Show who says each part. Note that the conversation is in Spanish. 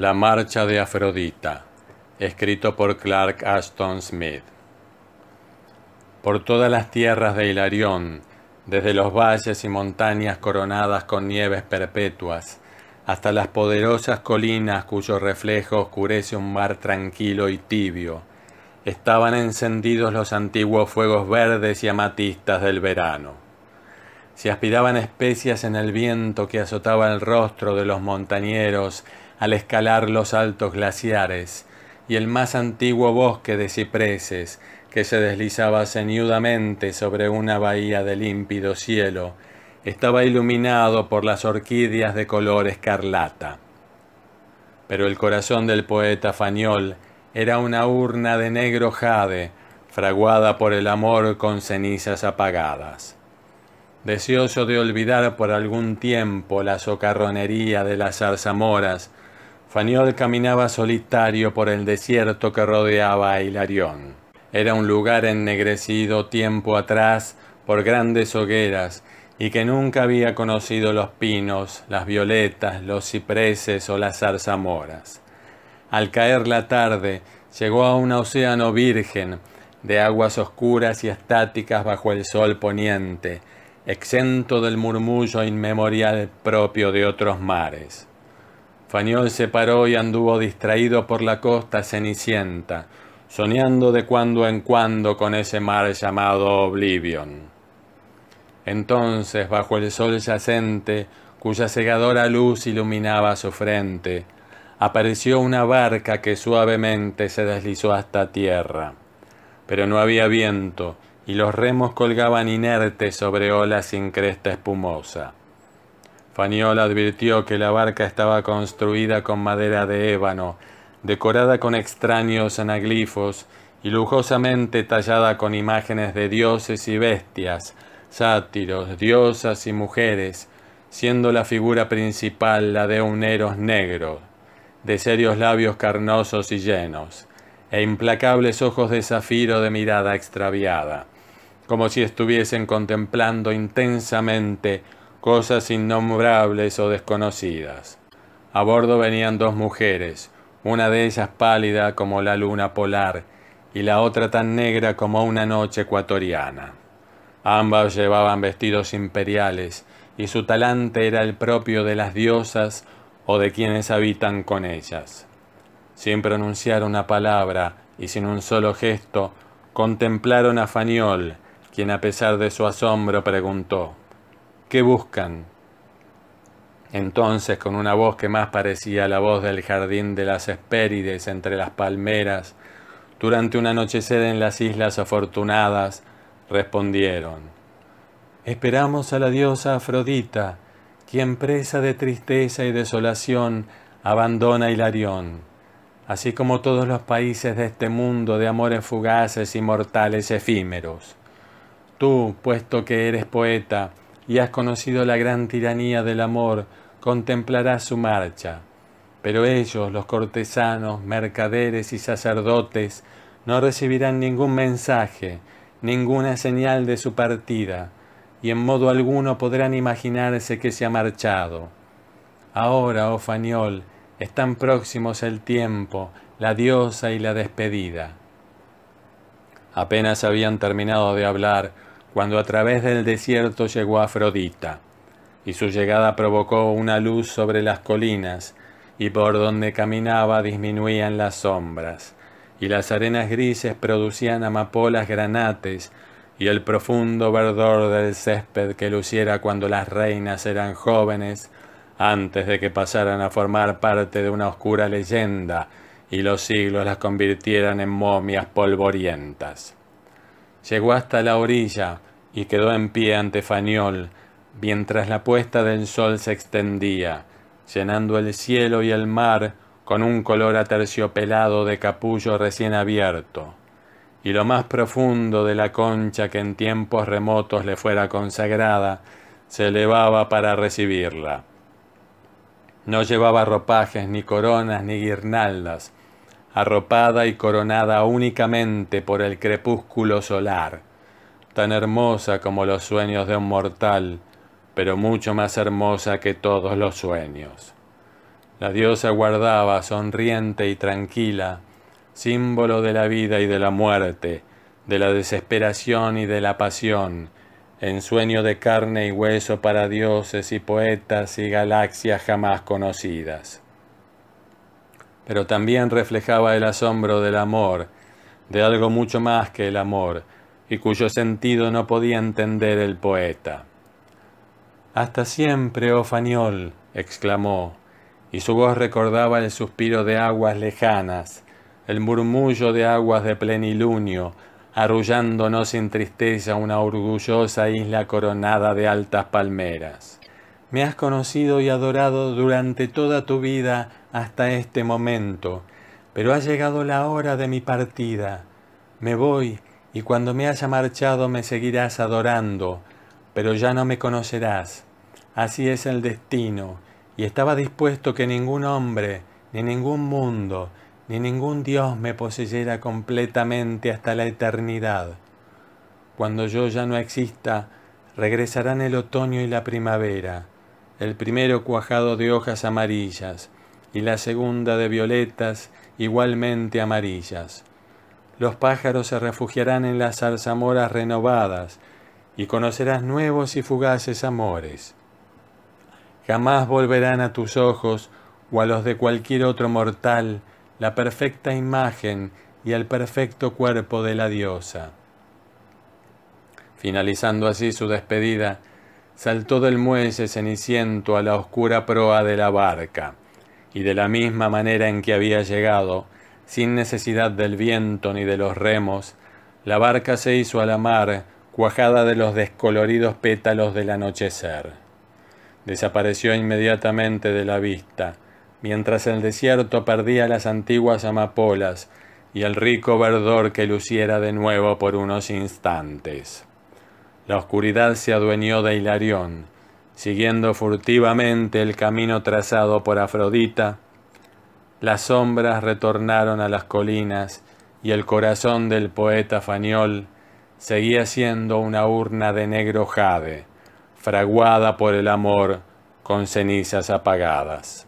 Speaker 1: La marcha de Afrodita, escrito por Clark Ashton Smith. Por todas las tierras de Hilarión, desde los valles y montañas coronadas con nieves perpetuas, hasta las poderosas colinas cuyo reflejo oscurece un mar tranquilo y tibio, estaban encendidos los antiguos fuegos verdes y amatistas del verano se aspiraban especias en el viento que azotaba el rostro de los montañeros al escalar los altos glaciares, y el más antiguo bosque de cipreses que se deslizaba ceñudamente sobre una bahía de límpido cielo, estaba iluminado por las orquídeas de color escarlata. Pero el corazón del poeta Fañol era una urna de negro jade, fraguada por el amor con cenizas apagadas deseoso de olvidar por algún tiempo la socarronería de las zarzamoras, Faniol caminaba solitario por el desierto que rodeaba a Hilarión. Era un lugar ennegrecido tiempo atrás por grandes hogueras y que nunca había conocido los pinos, las violetas, los cipreses o las zarzamoras. Al caer la tarde, llegó a un océano virgen, de aguas oscuras y estáticas bajo el sol poniente, exento del murmullo inmemorial propio de otros mares. Fañol se paró y anduvo distraído por la costa cenicienta, soñando de cuando en cuando con ese mar llamado Oblivion. Entonces, bajo el sol yacente, cuya cegadora luz iluminaba su frente, apareció una barca que suavemente se deslizó hasta tierra. Pero no había viento, y los remos colgaban inertes sobre olas sin cresta espumosa. Faniol advirtió que la barca estaba construida con madera de ébano, decorada con extraños anaglifos y lujosamente tallada con imágenes de dioses y bestias, sátiros, diosas y mujeres, siendo la figura principal la de un eros negro, de serios labios carnosos y llenos, e implacables ojos de zafiro de mirada extraviada como si estuviesen contemplando intensamente cosas innombrables o desconocidas. A bordo venían dos mujeres, una de ellas pálida como la luna polar y la otra tan negra como una noche ecuatoriana. Ambas llevaban vestidos imperiales y su talante era el propio de las diosas o de quienes habitan con ellas. Sin pronunciar una palabra y sin un solo gesto, contemplaron a Faniol, quien a pesar de su asombro preguntó, ¿qué buscan? Entonces, con una voz que más parecía la voz del jardín de las Hespérides entre las palmeras, durante un anochecer en las Islas Afortunadas, respondieron, Esperamos a la diosa Afrodita, quien presa de tristeza y desolación abandona Hilarión, así como todos los países de este mundo de amores fugaces y mortales efímeros. Tú, puesto que eres poeta y has conocido la gran tiranía del amor, contemplarás su marcha. Pero ellos, los cortesanos, mercaderes y sacerdotes, no recibirán ningún mensaje, ninguna señal de su partida, y en modo alguno podrán imaginarse que se ha marchado. Ahora, oh Faniol, están próximos el tiempo, la diosa y la despedida. Apenas habían terminado de hablar, cuando a través del desierto llegó Afrodita, y su llegada provocó una luz sobre las colinas, y por donde caminaba disminuían las sombras, y las arenas grises producían amapolas granates, y el profundo verdor del césped que luciera cuando las reinas eran jóvenes, antes de que pasaran a formar parte de una oscura leyenda y los siglos las convirtieran en momias polvorientas. Llegó hasta la orilla, y quedó en pie ante Faniol, mientras la puesta del sol se extendía, llenando el cielo y el mar con un color aterciopelado de capullo recién abierto, y lo más profundo de la concha que en tiempos remotos le fuera consagrada, se elevaba para recibirla. No llevaba ropajes, ni coronas, ni guirnaldas, arropada y coronada únicamente por el crepúsculo solar, tan hermosa como los sueños de un mortal, pero mucho más hermosa que todos los sueños. La diosa guardaba, sonriente y tranquila, símbolo de la vida y de la muerte, de la desesperación y de la pasión, ensueño de carne y hueso para dioses y poetas y galaxias jamás conocidas. Pero también reflejaba el asombro del amor, de algo mucho más que el amor, y cuyo sentido no podía entender el poeta. Hasta siempre, oh Faniol, exclamó, y su voz recordaba el suspiro de aguas lejanas, el murmullo de aguas de plenilunio, arrullándonos sin tristeza una orgullosa isla coronada de altas palmeras. Me has conocido y adorado durante toda tu vida hasta este momento, pero ha llegado la hora de mi partida. Me voy y cuando me haya marchado me seguirás adorando, pero ya no me conocerás. Así es el destino, y estaba dispuesto que ningún hombre, ni ningún mundo, ni ningún Dios me poseyera completamente hasta la eternidad. Cuando yo ya no exista, regresarán el otoño y la primavera, el primero cuajado de hojas amarillas, y la segunda de violetas igualmente amarillas los pájaros se refugiarán en las zarzamoras renovadas y conocerás nuevos y fugaces amores. Jamás volverán a tus ojos o a los de cualquier otro mortal la perfecta imagen y el perfecto cuerpo de la diosa. Finalizando así su despedida, saltó del muelle ceniciento a la oscura proa de la barca, y de la misma manera en que había llegado, sin necesidad del viento ni de los remos, la barca se hizo a la mar, cuajada de los descoloridos pétalos del anochecer. Desapareció inmediatamente de la vista, mientras el desierto perdía las antiguas amapolas y el rico verdor que luciera de nuevo por unos instantes. La oscuridad se adueñó de Hilarión, siguiendo furtivamente el camino trazado por Afrodita, las sombras retornaron a las colinas y el corazón del poeta Faniol seguía siendo una urna de negro jade, fraguada por el amor con cenizas apagadas.